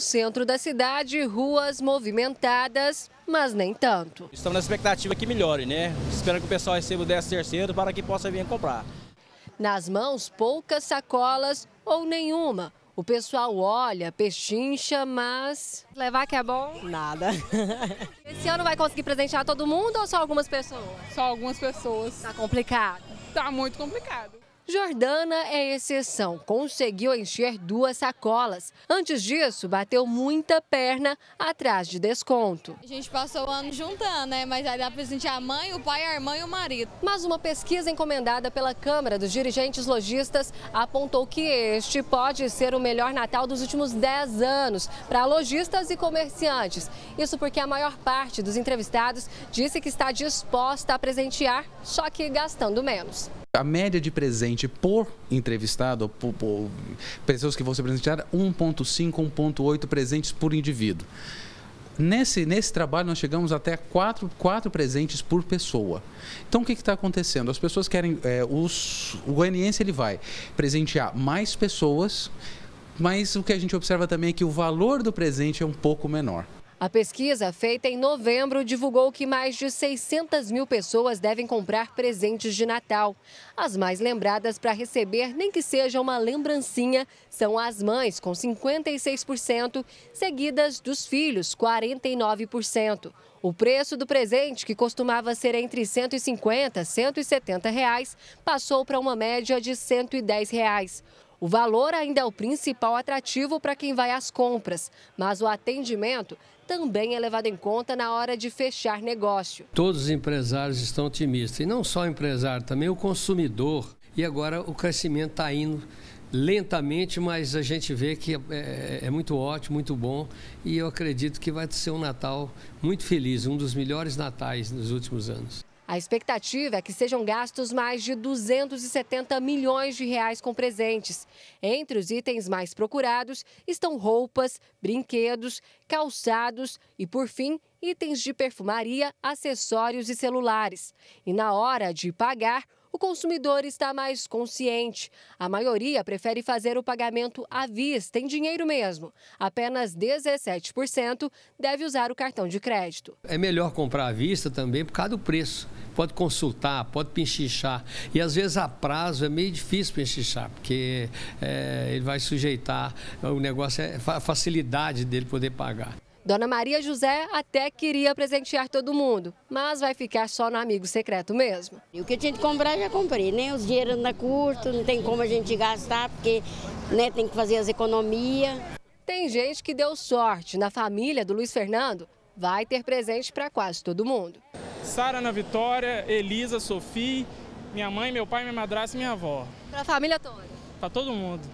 centro da cidade, ruas movimentadas, mas nem tanto. Estamos na expectativa que melhore, né? Espero que o pessoal receba o décimo terceiro para que possa vir comprar. Nas mãos, poucas sacolas ou nenhuma. O pessoal olha, pechincha, mas... Levar que é bom? Nada. Esse ano vai conseguir presentear todo mundo ou só algumas pessoas? Só algumas pessoas. Tá complicado? Tá muito complicado. Jordana é exceção, conseguiu encher duas sacolas. Antes disso, bateu muita perna atrás de desconto. A gente passou o ano juntando, né? Mas aí dá para sentir a mãe, o pai, a irmã e o marido. Mas uma pesquisa encomendada pela Câmara dos Dirigentes Lojistas apontou que este pode ser o melhor Natal dos últimos 10 anos para lojistas e comerciantes. Isso porque a maior parte dos entrevistados disse que está disposta a presentear, só que gastando menos a média de presente por entrevistado, por, por pessoas que vão ser presenteadas, 1,5, 1,8 presentes por indivíduo. Nesse, nesse trabalho, nós chegamos até quatro, quatro presentes por pessoa. Então, o que está acontecendo? As pessoas querem. É, os, o goianiense ele vai presentear mais pessoas, mas o que a gente observa também é que o valor do presente é um pouco menor. A pesquisa, feita em novembro, divulgou que mais de 600 mil pessoas devem comprar presentes de Natal. As mais lembradas para receber, nem que seja uma lembrancinha, são as mães, com 56%, seguidas dos filhos, 49%. O preço do presente, que costumava ser entre 150 e 170 reais, passou para uma média de 110 reais. O valor ainda é o principal atrativo para quem vai às compras, mas o atendimento também é levado em conta na hora de fechar negócio. Todos os empresários estão otimistas, e não só o empresário, também o consumidor. E agora o crescimento está indo lentamente, mas a gente vê que é, é, é, muito ótimo, muito bom e eu acredito que vai ser um Natal muito feliz, um dos melhores natais nos últimos anos. A expectativa é que sejam gastos mais de 270 milhões de reais com presentes. Entre os itens mais procurados estão roupas, brinquedos, calçados e, por fim, itens de perfumaria, acessórios e celulares. E na hora de pagar, consumidor está mais consciente. A maioria prefere fazer o pagamento à vista, em dinheiro mesmo. Apenas 17% deve usar o cartão de crédito. É melhor comprar à vista também por causa do preço. Pode consultar, pode pinchichar. E às vezes a prazo é meio difícil pinchichar, porque é, ele vai sujeitar o negócio, é, a facilidade dele poder pagar. Dona Maria José até queria presentear todo mundo, mas vai ficar só no amigo secreto mesmo. E o que tinha de comprar, já comprei, né? Os dinheiros anda curto, não tem como a gente gastar, porque né, tem que fazer as economias. Tem gente que deu sorte. Na família do Luiz Fernando, vai ter presente para quase todo mundo. Sara Ana Vitória, Elisa, Sofia, minha mãe, meu pai, minha madrasta e minha avó. Para a família toda? Para todo mundo.